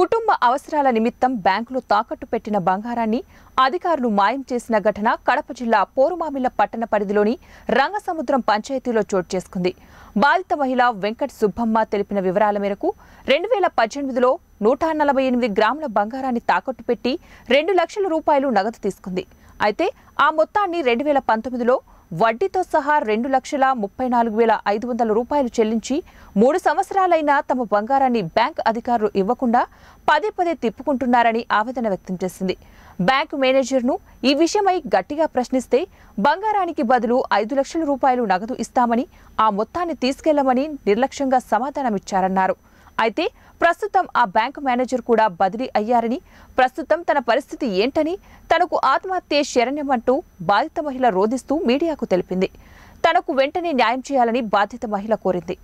కుటుంబ అవసరాల నిమిత్తం బ్యాంకులు తాకట్టు పెట్టిన బంగారాన్ని అధికారులు మాయం చేసిన ఘటన కడప జిల్లా పోరుమామిల పట్టణ పరిధిలోని రంగసముద్రం పంచాయతీలో చోటు చేసుకుంది బాధిత మహిళ వెంకట్ సుబ్బమ్మ తెలిపిన వివరాల మేరకు రెండు వేల పద్దెనిమిదిలో నూట నలభై ఎనిమిది గ్రాముల బంగారాన్ని తాకట్టు పెట్టి రెండు లక్షల రూపాయలు నగదు తీసుకుంది అయితే ఆ మొత్తాన్ని రెండు వేల పంతొమ్మిదిలో వడ్డీతో సహా రెండు లక్షల ముప్పై నాలుగు వేల ఐదు వందల రూపాయలు చెల్లించి మూడు సంవత్సరాలైనా తమ బంగారాన్ని బ్యాంక్ అధికారులు ఇవ్వకుండా పదే పదే తిప్పుకుంటున్నారని ఆవేదన వ్యక్తం చేసింది బ్యాంకు మేనేజర్ను ఈ విషయమై గట్టిగా ప్రశ్నిస్తే బంగారానికి బదులు ఐదు లక్షల రూపాయలు నగదు ఇస్తామని ఆ మొత్తాన్ని తీసుకెళ్లమని నిర్లక్ష్యంగా సమాధానమిచ్చారన్నారు అయితే ప్రస్తుతం ఆ బ్యాంకు మేనేజర్ కూడా బదిలీ అయ్యారని ప్రస్తుతం తన పరిస్థితి ఏంటని తనకు ఆత్మహత్య శరణ్యమంటూ బాధిత మహిళ రోధిస్తూ మీడియాకు తెలిపింది తనకు వెంటనే న్యాయం చేయాలని బాధిత మహిళ కోరింది